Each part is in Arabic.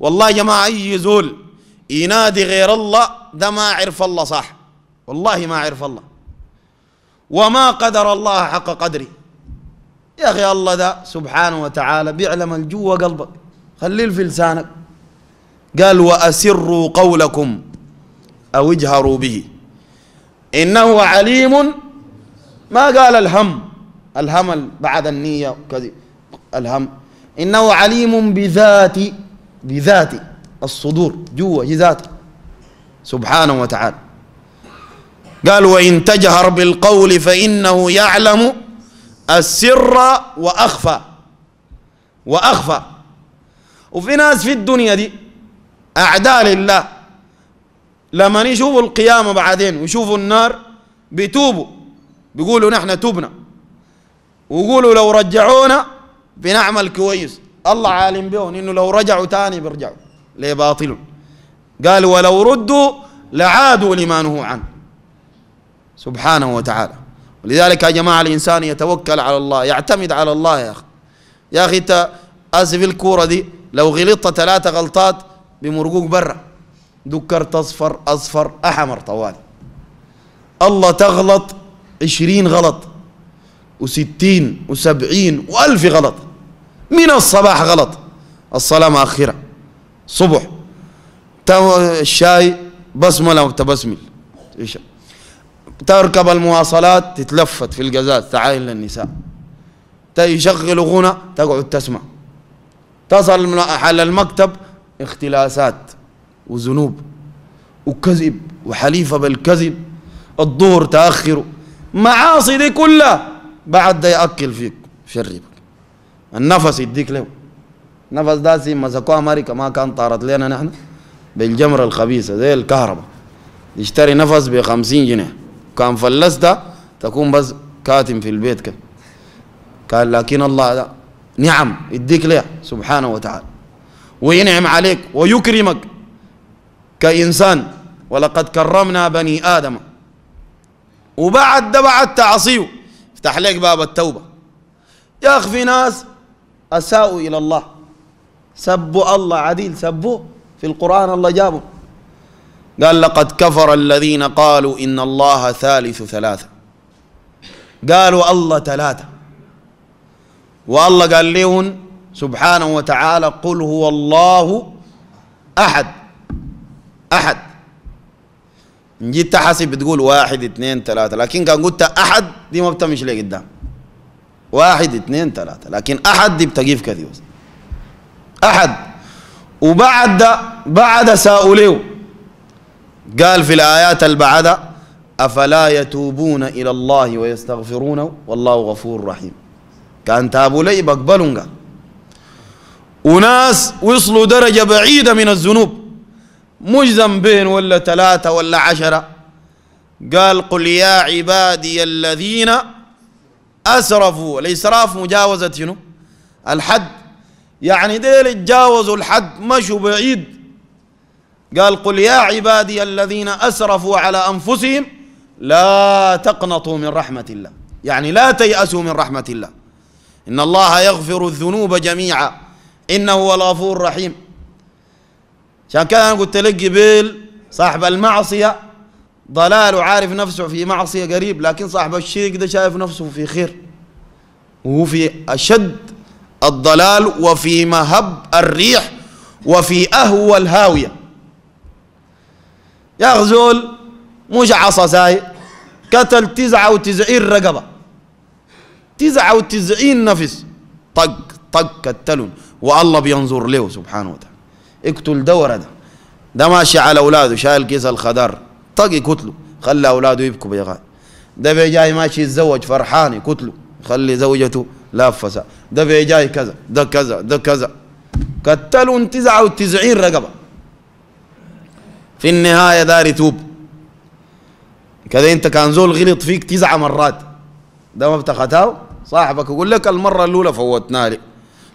والله يا جماعة أي زول ينادي غير الله ده ما عرف الله صح والله ما عرف الله وما قدر الله حق قدره يا أخي الله ده سبحانه وتعالى بيعلم الجوا قلبك خليه في لسانك قال وأسروا قولكم أو اجهروا به إنه عليم ما قال الهم الهم بعد النية كذي الهم إنه عليم بذات بذات الصدور جوا ذاته سبحانه وتعالى قال وإن تجهر بالقول فإنه يعلم السر وأخفى وأخفى وفي ناس في الدنيا دي أعداء لله لما يشوفوا القيامة بعدين ويشوفوا النار بيتوبوا بيقولوا نحن تبنا ويقولوا لو رجعونا بنعمل كويس الله عالم بهم انه لو رجعوا ثاني بيرجعوا لباطل قال ولو ردوا لعادوا لما نهوا عنه سبحانه وتعالى ولذلك يا جماعه الانسان يتوكل على الله يعتمد على الله يا اخي يا اخي انت اسف الكوره دي لو غلطت ثلاثه غلطات بمرقوق برا دكرت اصفر اصفر احمر طوال الله تغلط عشرين غلط وستين وسبعين وألف غلط من الصباح غلط الصلاة مؤخرة صبح الشاي بسملة بسمل تركب المواصلات تتلفت في القزاز تعاين للنساء يشغلوا غنى تقعد تسمع تصل على المكتب اختلاسات وذنوب وكذب وحليفة بالكذب الظهر تأخره معاصي دي كلها بعد ده يأكل فيك شربك النفس يديك له نفس داسي مسكوه امريكا ما كان طارت لنا نحن بالجمره الخبيثه زي الكهرباء يشتري نفس ب 50 جنيه كان فلست تكون بس كاتم في البيت كده قال لكن الله ده نعم يديك له سبحانه وتعالى وينعم عليك ويكرمك كإنسان ولقد كرمنا بني آدم وبعد ده بعد تعصيه افتح لك باب التوبة يا اخ في ناس أساءوا إلى الله سبوا الله عديل سبوه في القرآن الله جابه قال لقد كفر الذين قالوا إن الله ثالث ثلاثة قالوا الله ثلاثة والله قال لهم سبحانه وتعالى قل هو الله أحد أحد جيت تحسب بتقول واحد اثنين ثلاثة لكن كان قلت أحد دي ما بتمشي لقدام واحد اثنين ثلاثة لكن أحد دي بتقيف كثير أحد وبعد بعد سأوليو قال في الآيات البعدة أفلا يتوبون إلى الله ويستغفرونه والله غفور رحيم كان تابوا لي بقبلون وناس وصلوا درجة بعيدة من الذنوب مش ذنبين ولا ثلاثة ولا عشرة قال قل يا عبادي الذين أسرفوا الإسراف مجاوزة شنو الحد يعني ديل تجاوزوا الحد مشوا بعيد قال قل يا عبادي الذين أسرفوا على أنفسهم لا تقنطوا من رحمة الله يعني لا تيأسوا من رحمة الله إن الله يغفر الذنوب جميعا إنه هو الغفور الرحيم عشان كذا أنا قلت لك جبيل صاحب المعصية ضلال وعارف نفسه في معصية قريب لكن صاحب الشرك ده شايف نفسه في خير وهو في أشد الضلال وفي مهب الريح وفي أهوى الهاوية يا غزول مش عصا ساي قتل تسعة وتزعين رقبة تسعة وتزعين نفس طق طق قتلهم والله بينظر له سبحانه وتعالى اقتل دورة ده ده ماشي على أولاده شايل كيس الخدر طق يقتله خلى اولاده يبكوا بيغا ده بي جاي ماشي يتزوج فرحان يقتله خلي زوجته لافسة ده بي جاي كذا ده كذا ده كذا قتلوا تسعة وتسعين رقبة في النهاية دار يتوب كذا انت كان زول غلط فيك تزع مرات ده ما بتختاو صاحبك يقول لك المرة الأولى فوتنا لي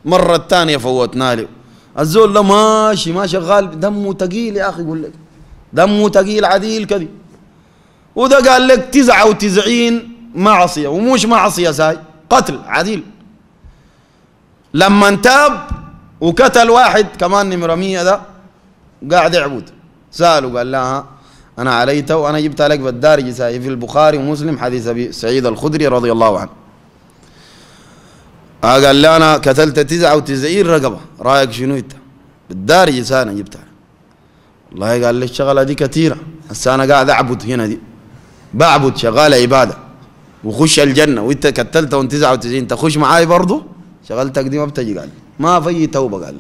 المره الثانية فوتنا لي الزول ده ماشي ما شغال دمه ثقيل يا أخي يقول لك دمه تقيل عديل كذي وده قال لك تزع وتزعين معصية ومش معصية ساي قتل عديل لما تاب وقتل واحد كمان نمرة 100 ده قاعد يعبد سأله قال لها أنا عليته وأنا جبت لك بالدارج ساي في البخاري ومسلم حديث أبي سعيد الخدري رضي الله عنه آه، قال لي أنا قتلت تسعة وتزعين رقبة رأيك شنو أنت بالدارج ساي أنا جبتها والله قال لي الشغلة دي كثيرة هسه أنا قاعد أعبد هنا دي بعبد شغال عبادة وخش الجنة وأنت كتلت وأنت 99 تخش معاي برضه شغلتك دي ما بتجي قال ما في توبة قال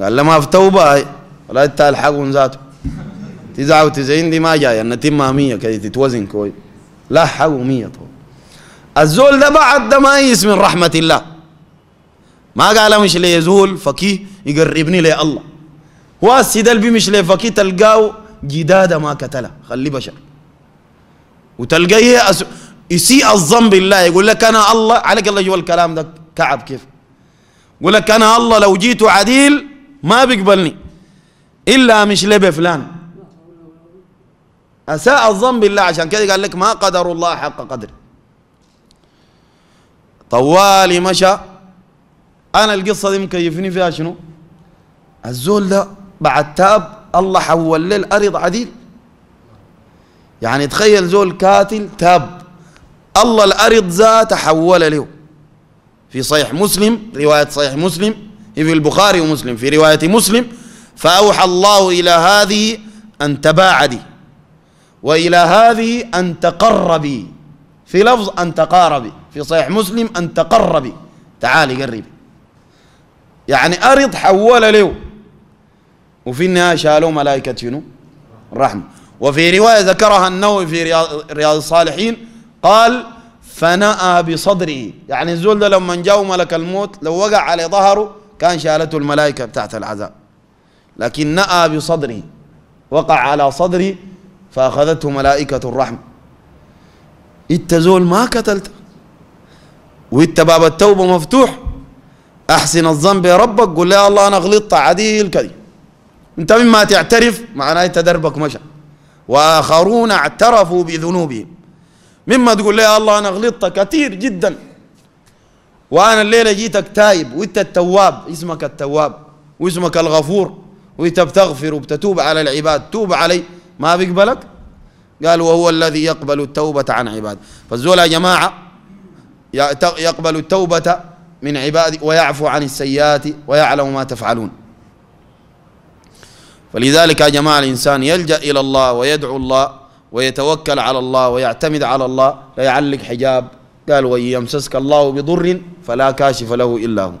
قال له ما في توبة هاي ولا أنت الحقهم ذاته 99 دي ما جاية أنا تمها 100 كده تتوزن كويس لا حقه 100 طول الزول ده بعد ده ما يس من رحمة الله ما قال مش ليزول فكيه يقربني الله واسي دل بيمش لفكي تلقاه جدادة ما كتله خلي بشر وتلقيه أس... يسيء الظن بالله يقول لك انا الله عليك الله جوا الكلام ده كعب كيف يقول لك انا الله لو جيت عديل ما بيقبلني الا مش لبي فلان اساء الظن بالله عشان كده قال لك ما قدر الله حق قدر طوالي مشى انا القصه دي مكيفني فيها شنو الزول ده بعد تاب الله حول له الأرض عديل يعني تخيل زول قاتل تاب الله الأرض ذات حول له في صحيح مسلم رواية صحيح مسلم في البخاري ومسلم في رواية مسلم فأوحى الله إلى هذه أن تباعدي وإلى هذه أن تقربي في لفظ أن تقاربي في صحيح مسلم أن تقربي تعالي قربي يعني أرض حول له وفي النهاية شالوا ملائكة شنو الرحمه وفي رواية ذكرها النووي في رياض الصالحين قال فنأى بصدره يعني الزول ده لما جاء ملك الموت لو وقع على ظهره كان شالته الملائكة بتاعت العذاب لكن نأى بصدره وقع على صدره فأخذته ملائكة الرحمة انت زول ما قتلت وانت باب التوبة مفتوح احسن الظن بربك قل يا الله انا غلطت عديل كذي انت مما تعترف معناه انت دربك مشى واخرون اعترفوا بذنوبهم مما تقول لي يا الله انا غلطت كثير جدا وانا الليله جيتك تايب وانت التواب اسمك التواب واسمك الغفور وانت بتغفر وبتتوب على العباد توب علي ما بيقبلك قال وهو الذي يقبل التوبة عن عباده فالزول يا جماعة يقبل التوبة من عباده ويعفو عن السيئات ويعلم ما تفعلون فلذلك يا جماعة الإنسان يلجأ إلى الله ويدعو الله ويتوكل على الله ويعتمد على الله ليعلق حجاب قال ويمسسك الله بضر فلا كاشف له إلا هو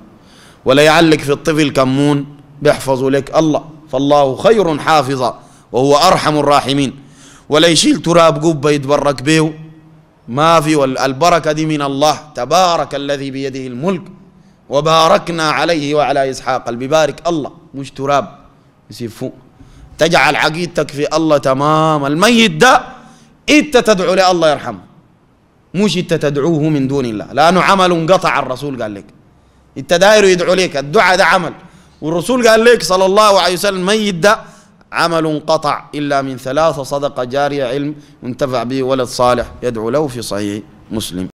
ولا يعلق في الطفل كمون بيحفظ لك الله فالله خير حافظا وهو أرحم الراحمين ولا يشيل تراب قبة يتبرك به ما في البركة دي من الله تبارك الذي بيده الملك وباركنا عليه وعلى إسحاق الببارك الله مش تراب يسير فوق تجعل عقيدتك في الله تمام الميت ده انت تدعو لله الله يرحمه مش انت تدعوه من دون الله لانه عمل انقطع الرسول قال لك انت داير يدعو لك الدعاء ده عمل والرسول قال لك صلى الله عليه وسلم الميت ده عمل انقطع الا من ثلاثه صدقه جاريه علم ينتفع به ولد صالح يدعو له في صحيح مسلم